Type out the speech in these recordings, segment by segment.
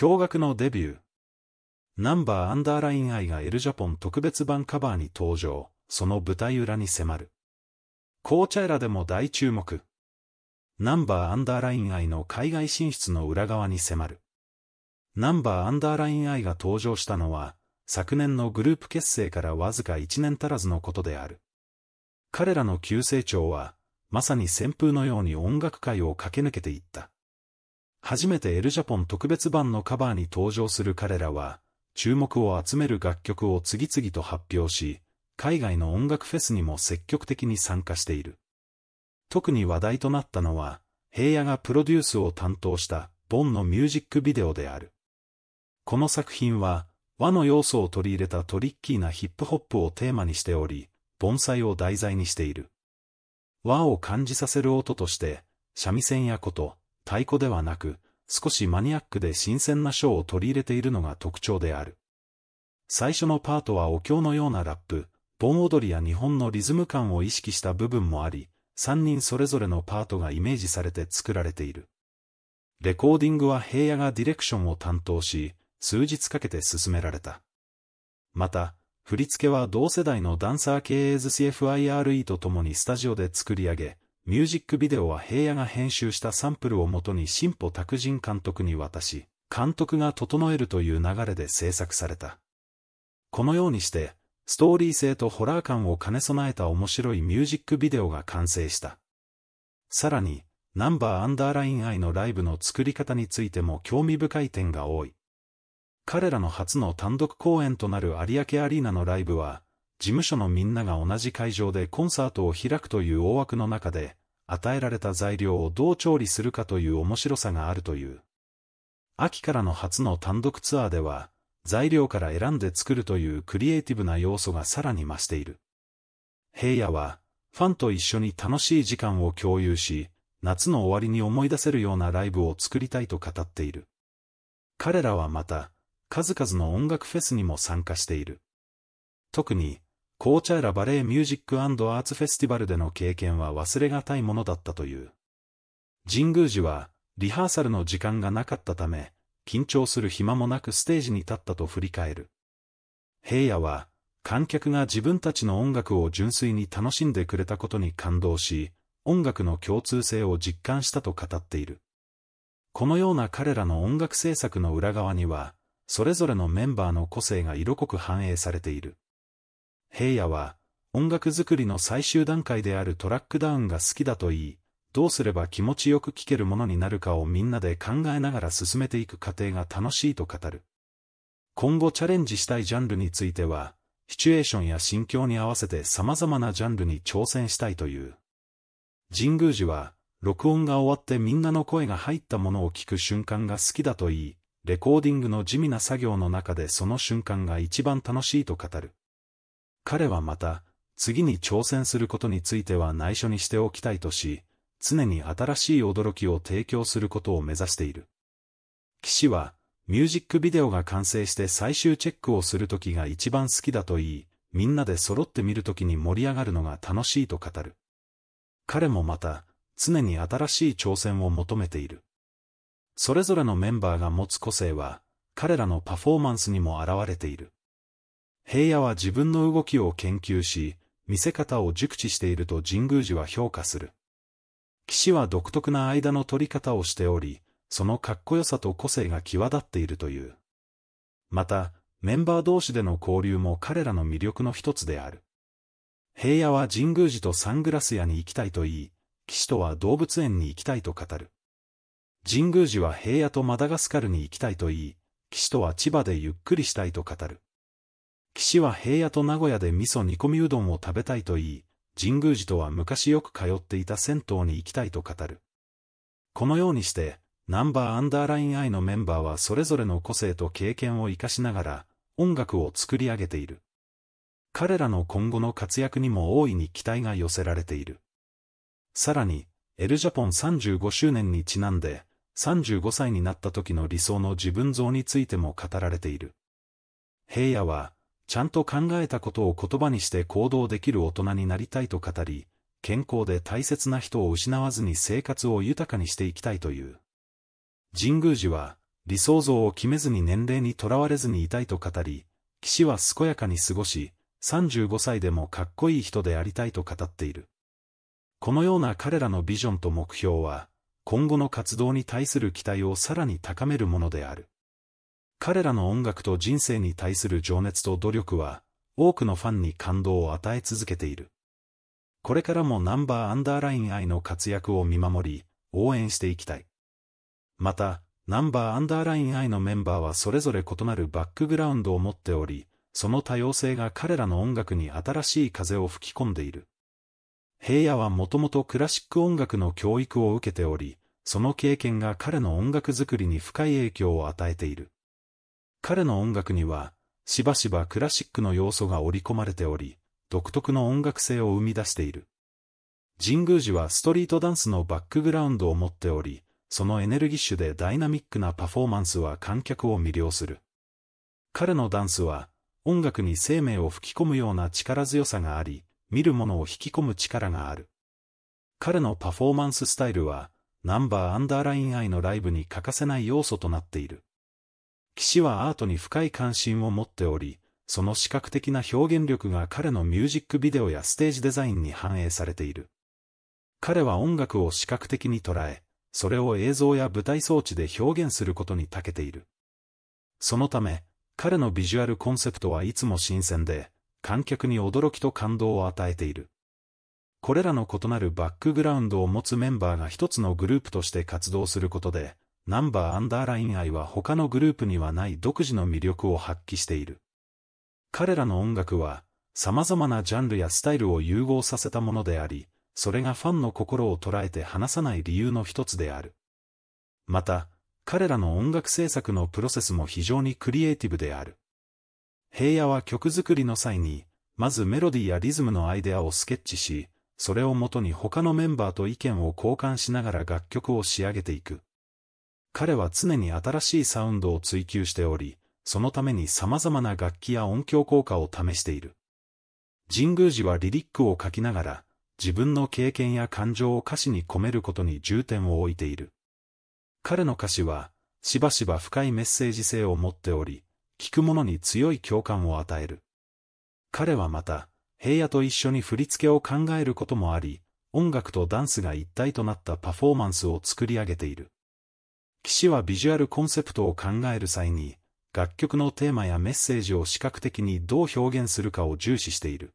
驚愕のデビュー。ナンバーアンダーライン愛がエルジャポン特別版カバーに登場、その舞台裏に迫る。紅茶らでも大注目。ナンバーアンダーライン愛の海外進出の裏側に迫る。ナンバーアンダーライン愛が登場したのは、昨年のグループ結成からわずか1年足らずのことである。彼らの急成長は、まさに旋風のように音楽界を駆け抜けていった。初めてエルジャポン特別版のカバーに登場する彼らは、注目を集める楽曲を次々と発表し、海外の音楽フェスにも積極的に参加している。特に話題となったのは、平野がプロデュースを担当したボンのミュージックビデオである。この作品は、和の要素を取り入れたトリッキーなヒップホップをテーマにしており、盆栽を題材にしている。和を感じさせる音として、三味線やこと、太鼓ではなく、少しマニアックで新鮮なーを取り入れているのが特徴である。最初のパートはお経のようなラップ、盆踊りや日本のリズム感を意識した部分もあり、3人それぞれのパートがイメージされて作られている。レコーディングは平野がディレクションを担当し、数日かけて進められた。また、振り付けは同世代のダンサー系 ASCFIRE と共にスタジオで作り上げ、ミュージックビデオは平野が編集したサンプルをもとに進歩拓人監督に渡し、監督が整えるという流れで制作された。このようにして、ストーリー性とホラー感を兼ね備えた面白いミュージックビデオが完成した。さらに、ナンバーアンダーライン愛のライブの作り方についても興味深い点が多い。彼らの初の単独公演となる有明アリーナのライブは、事務所のみんなが同じ会場でコンサートを開くという大枠の中で、与えられた材料をどう調理するかという面白さがあるという。秋からの初の単独ツアーでは、材料から選んで作るというクリエイティブな要素がさらに増している。平野は、ファンと一緒に楽しい時間を共有し、夏の終わりに思い出せるようなライブを作りたいと語っている。彼らはまた、数々の音楽フェスにも参加している。特に、紅茶らバレエミュージックアーツフェスティバルでの経験は忘れがたいものだったという。神宮寺は、リハーサルの時間がなかったため、緊張する暇もなくステージに立ったと振り返る。平野は、観客が自分たちの音楽を純粋に楽しんでくれたことに感動し、音楽の共通性を実感したと語っている。このような彼らの音楽制作の裏側には、それぞれのメンバーの個性が色濃く反映されている。平野は、音楽作りの最終段階であるトラックダウンが好きだと言い、どうすれば気持ちよく聴けるものになるかをみんなで考えながら進めていく過程が楽しいと語る。今後チャレンジしたいジャンルについては、シチュエーションや心境に合わせて様々なジャンルに挑戦したいという。神宮寺は、録音が終わってみんなの声が入ったものを聞く瞬間が好きだと言い、レコーディングの地味な作業の中でその瞬間が一番楽しいと語る。彼はまた、次に挑戦することについては内緒にしておきたいとし、常に新しい驚きを提供することを目指している。士は、ミュージックビデオが完成して最終チェックをするときが一番好きだと言い、みんなで揃って見るときに盛り上がるのが楽しいと語る。彼もまた、常に新しい挑戦を求めている。それぞれのメンバーが持つ個性は、彼らのパフォーマンスにも現れている。平野は自分の動きを研究し、見せ方を熟知していると神宮寺は評価する。騎士は独特な間の取り方をしており、そのかっこよさと個性が際立っているという。また、メンバー同士での交流も彼らの魅力の一つである。平野は神宮寺とサングラス屋に行きたいと言い、騎士とは動物園に行きたいと語る。神宮寺は平野とマダガスカルに行きたいと言い、騎士とは千葉でゆっくりしたいと語る。岸は平野と名古屋で味噌煮込みうどんを食べたいと言い、神宮寺とは昔よく通っていた銭湯に行きたいと語る。このようにして、ナンバーアンダーライン I のメンバーはそれぞれの個性と経験を活かしながら、音楽を作り上げている。彼らの今後の活躍にも大いに期待が寄せられている。さらに、エルジャポン35周年にちなんで、35歳になった時の理想の自分像についても語られている。平野は、ちゃんと考えたことを言葉にして行動できる大人になりたいと語り、健康で大切な人を失わずに生活を豊かにしていきたいという。神宮寺は、理想像を決めずに年齢にとらわれずにいたいと語り、騎士は健やかに過ごし、35歳でもかっこいい人でありたいと語っている。このような彼らのビジョンと目標は、今後の活動に対する期待をさらに高めるものである。彼らの音楽と人生に対する情熱と努力は、多くのファンに感動を与え続けている。これからもナンバーアンダーライン愛の活躍を見守り、応援していきたい。また、ナンバーアンダーライン愛のメンバーはそれぞれ異なるバックグラウンドを持っており、その多様性が彼らの音楽に新しい風を吹き込んでいる。平野はもともとクラシック音楽の教育を受けており、その経験が彼の音楽作りに深い影響を与えている。彼の音楽には、しばしばクラシックの要素が織り込まれており、独特の音楽性を生み出している。神宮寺はストリートダンスのバックグラウンドを持っており、そのエネルギッシュでダイナミックなパフォーマンスは観客を魅了する。彼のダンスは、音楽に生命を吹き込むような力強さがあり、見るものを引き込む力がある。彼のパフォーマンススタイルは、ナンバーアンダーライン愛のライブに欠かせない要素となっている。士はアートに深い関心を持っており、その視覚的な表現力が彼のミュージックビデオやステージデザインに反映されている。彼は音楽を視覚的に捉え、それを映像や舞台装置で表現することに長けている。そのため、彼のビジュアルコンセプトはいつも新鮮で、観客に驚きと感動を与えている。これらの異なるバックグラウンドを持つメンバーが一つのグループとして活動することで、ナンバーアンダーライン愛は他のグループにはない独自の魅力を発揮している。彼らの音楽は、様々なジャンルやスタイルを融合させたものであり、それがファンの心を捉えて離さない理由の一つである。また、彼らの音楽制作のプロセスも非常にクリエイティブである。平野は曲作りの際に、まずメロディーやリズムのアイデアをスケッチし、それをもとに他のメンバーと意見を交換しながら楽曲を仕上げていく。彼は常に新しいサウンドを追求しており、そのために様々な楽器や音響効果を試している。神宮寺はリリックを書きながら、自分の経験や感情を歌詞に込めることに重点を置いている。彼の歌詞は、しばしば深いメッセージ性を持っており、聞く者に強い共感を与える。彼はまた、平野と一緒に振り付けを考えることもあり、音楽とダンスが一体となったパフォーマンスを作り上げている。士はビジュアルコンセプトを考える際に、楽曲のテーマやメッセージを視覚的にどう表現するかを重視している。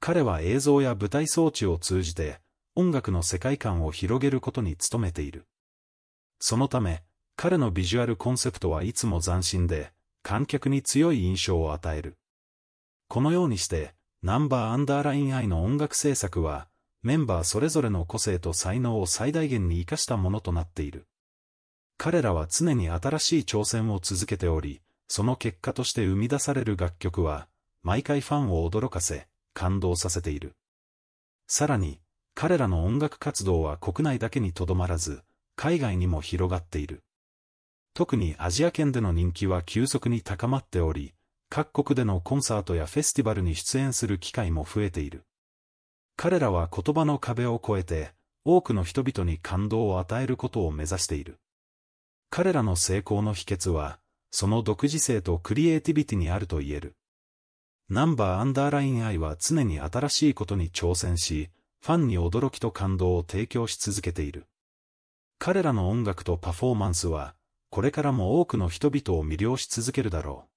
彼は映像や舞台装置を通じて、音楽の世界観を広げることに努めている。そのため、彼のビジュアルコンセプトはいつも斬新で、観客に強い印象を与える。このようにして、ナンバーアンダーライン I の音楽制作は、メンバーそれぞれの個性と才能を最大限に活かしたものとなっている。彼らは常に新しい挑戦を続けており、その結果として生み出される楽曲は、毎回ファンを驚かせ、感動させている。さらに、彼らの音楽活動は国内だけにとどまらず、海外にも広がっている。特にアジア圏での人気は急速に高まっており、各国でのコンサートやフェスティバルに出演する機会も増えている。彼らは言葉の壁を越えて、多くの人々に感動を与えることを目指している。彼らの成功の秘訣は、その独自性とクリエイティビティにあると言える。ナンバーアンダーライン I は常に新しいことに挑戦し、ファンに驚きと感動を提供し続けている。彼らの音楽とパフォーマンスは、これからも多くの人々を魅了し続けるだろう。